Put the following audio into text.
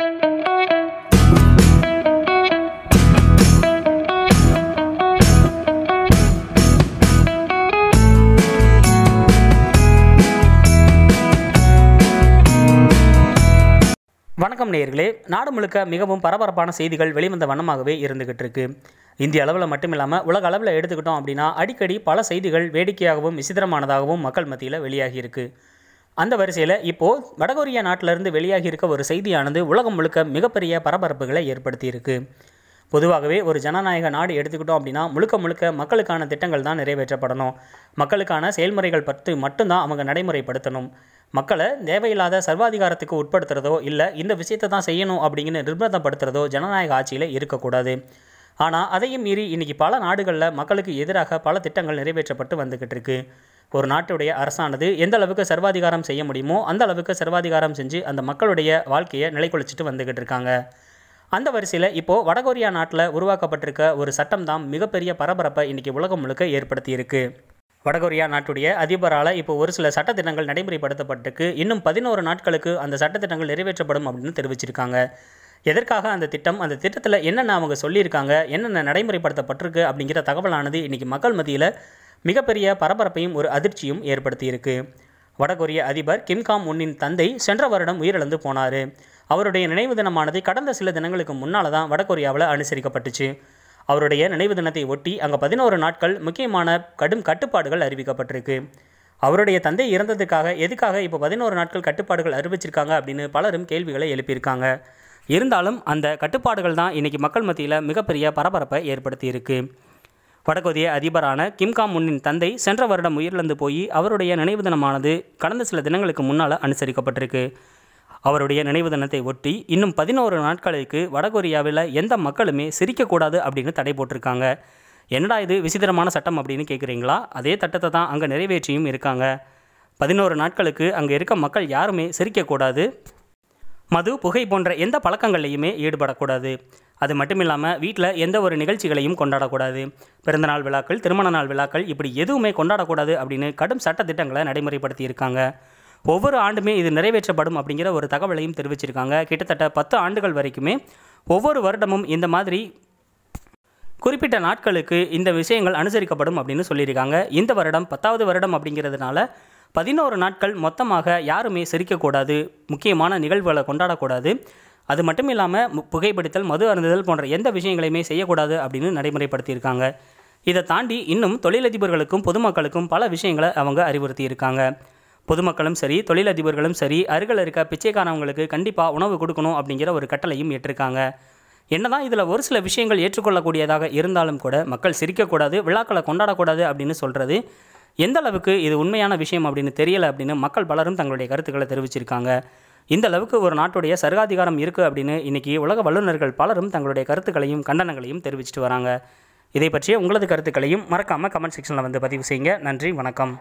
வணக்கம் நேயர்களே நாடு முழுக்க மிகவும் பரபரப்பான செய்திகள் வெளிவந்த வண்ணமாகவே இருந்துகிட்டு இருக்கு இந்திய அளவில் மட்டும் இல்லாமல் உலக அளவில் எடுத்துக்கிட்டோம் அப்படின்னா அடிக்கடி பல செய்திகள் வேடிக்கையாகவும் விசித்திரமானதாகவும் மக்கள் மத்தியில் வெளியாகியிருக்கு அந்த வரிசையில் இப்போது வடகொரியா நாட்டிலிருந்து வெளியாகி இருக்க ஒரு செய்தியானது உலகம் முழுக்க மிகப்பெரிய பரபரப்புகளை ஏற்படுத்தியிருக்கு பொதுவாகவே ஒரு ஜனநாயக நாடு எடுத்துக்கிட்டோம் அப்படின்னா முழுக்க முழுக்க மக்களுக்கான திட்டங்கள் தான் நிறைவேற்றப்படணும் மக்களுக்கான செயல்முறைகள் பற்றி மட்டும்தான் அவங்க நடைமுறைப்படுத்தணும் மக்களை தேவையில்லாத சர்வாதிகாரத்துக்கு உட்படுத்துறதோ இல்லை இந்த விஷயத்தை தான் செய்யணும் அப்படிங்கிற நிர்பந்தப்படுத்துறதோ ஜனநாயக ஆட்சியில் இருக்கக்கூடாது ஆனால் அதையும் மீறி இன்றைக்கி பல நாடுகளில் மக்களுக்கு எதிராக பல திட்டங்கள் நிறைவேற்றப்பட்டு வந்துக்கிட்டு இருக்குது ஒரு நாட்டுடைய அரசானது எந்த அளவுக்கு சர்வாதிகாரம் செய்ய முடியுமோ அந்த அளவுக்கு சர்வாதிகாரம் செஞ்சு அந்த மக்களுடைய வாழ்க்கையை நிலைக்குளிச்சிட்டு வந்துக்கிட்டு இருக்காங்க அந்த வரிசையில் இப்போது வடகொரியா நாட்டில் உருவாக்கப்பட்டிருக்க ஒரு சட்டம் தான் மிகப்பெரிய பரபரப்பை இன்றைக்கி உலகம் முழுக்க ஏற்படுத்தியிருக்கு வடகொரியா நாட்டுடைய அதிபரால் இப்போ ஒரு சில சட்டத்திட்டங்கள் நடைமுறைப்படுத்தப்பட்டிருக்கு இன்னும் பதினோரு நாட்களுக்கு அந்த சட்டத்திட்டங்கள் நிறைவேற்றப்படும் அப்படின்னு தெரிவிச்சிருக்காங்க எதற்காக அந்த திட்டம் அந்த திட்டத்தில் என்னென்ன அவங்க சொல்லியிருக்காங்க என்னென்ன நடைமுறைப்படுத்தப்பட்டிருக்கு அப்படிங்கிற தகவலானது இன்றைக்கி மக்கள் மத்தியில் மிகப்பெரிய பரபரப்பையும் ஒரு அதிர்ச்சியும் ஏற்படுத்தியிருக்கு வடகொரிய அதிபர் கிம்காம் உன்னின் தந்தை சென்ற வருடம் உயிரிழந்து போனார் அவருடைய நினைவு தினமானது கடந்த சில தினங்களுக்கு முன்னால் தான் வடகொரியாவில் அனுசரிக்கப்பட்டுச்சு அவருடைய நினைவு தினத்தை ஒட்டி அங்கே பதினோரு நாட்கள் முக்கியமான கடும் கட்டுப்பாடுகள் அறிவிக்கப்பட்டிருக்கு அவருடைய தந்தை இறந்ததுக்காக எதுக்காக இப்போ பதினோரு நாட்கள் கட்டுப்பாடுகள் அறிவிச்சிருக்காங்க அப்படின்னு பலரும் கேள்விகளை எழுப்பியிருக்காங்க இருந்தாலும் அந்த கட்டுப்பாடுகள் தான் இன்றைக்கி மக்கள் மத்தியில் மிகப்பெரிய பரபரப்பை ஏற்படுத்தியிருக்கு வடகொரிய அதிபரான கிம்காம் முன்னின் தந்தை சென்ற வருடம் உயிரிழந்து போய் அவருடைய நினைவு தினமானது கடந்த சில தினங்களுக்கு முன்னால் அனுசரிக்கப்பட்டிருக்கு அவருடைய நினைவு தினத்தை ஒட்டி இன்னும் பதினோரு நாட்களுக்கு வடகொரியாவில் எந்த மக்களுமே சிரிக்கக்கூடாது அப்படின்னு தடை போட்டிருக்காங்க என்னடா இது விசித்திரமான சட்டம் அப்படின்னு கேட்குறீங்களா அதே சட்டத்தை தான் அங்கே நிறைவேற்றியும் இருக்காங்க பதினோரு நாட்களுக்கு அங்கே இருக்க மக்கள் யாருமே சிரிக்கக்கூடாது மது புகை போன்ற எந்த பழக்கங்களையுமே ஈடுபடக்கூடாது அது மட்டும் இல்லாமல் வீட்டில் எந்த ஒரு நிகழ்ச்சிகளையும் கொண்டாடக்கூடாது பிறந்தநாள் விழாக்கள் திருமண நாள் விழாக்கள் இப்படி எதுவுமே கொண்டாடக்கூடாது அப்படின்னு கடும் சட்ட திட்டங்களை நடைமுறைப்படுத்தியிருக்காங்க ஒவ்வொரு ஆண்டுமே இது நிறைவேற்றப்படும் அப்படிங்கிற ஒரு தகவலையும் தெரிவிச்சிருக்காங்க கிட்டத்தட்ட பத்து ஆண்டுகள் வரைக்குமே ஒவ்வொரு வருடமும் இந்த மாதிரி குறிப்பிட்ட நாட்களுக்கு இந்த விஷயங்கள் அனுசரிக்கப்படும் அப்படின்னு சொல்லியிருக்காங்க இந்த வருடம் பத்தாவது வருடம் அப்படிங்கிறதுனால பதினோரு நாட்கள் மொத்தமாக யாருமே சிரிக்கக்கூடாது முக்கியமான நிகழ்வுகளை கொண்டாடக்கூடாது அது மட்டும் இல்லாமல் புகைப்பிடித்தல் மது அருந்துதல் போன்ற எந்த விஷயங்களையுமே செய்யக்கூடாது அப்படின்னு நடைமுறைப்படுத்தியிருக்காங்க இதை தாண்டி இன்னும் தொழிலதிபர்களுக்கும் பொதுமக்களுக்கும் பல விஷயங்களை அவங்க அறிவுறுத்தியிருக்காங்க பொதுமக்களும் சரி தொழிலதிபர்களும் சரி அருகில் இருக்க பிச்சைக்காரவங்களுக்கு கண்டிப்பாக உணவு கொடுக்கணும் அப்படிங்கிற ஒரு கட்டளையும் ஏற்றிருக்காங்க என்னதான் இதில் ஒரு சில விஷயங்கள் ஏற்றுக்கொள்ளக்கூடியதாக இருந்தாலும் கூட மக்கள் சிரிக்கக்கூடாது விழாக்களை கொண்டாடக்கூடாது அப்படின்னு சொல்கிறது எந்த அளவுக்கு இது உண்மையான விஷயம் அப்படின்னு தெரியலை அப்படின்னு மக்கள் பலரும் தங்களுடைய கருத்துக்களை தெரிவிச்சிருக்காங்க இந்த அளவுக்கு ஒரு நாட்டுடைய சர்காதிகாரம் இருக்குது அப்படின்னு இன்றைக்கி உலக வல்லுநர்கள் பலரும் தங்களுடைய கருத்துக்களையும் கண்டனங்களையும் தெரிவிச்சிட்டு வராங்க இதை பற்றிய உங்களது கருத்துக்களையும் மறக்காமல் கமெண்ட் செக்ஷனில் வந்து பதிவு செய்யுங்க நன்றி வணக்கம்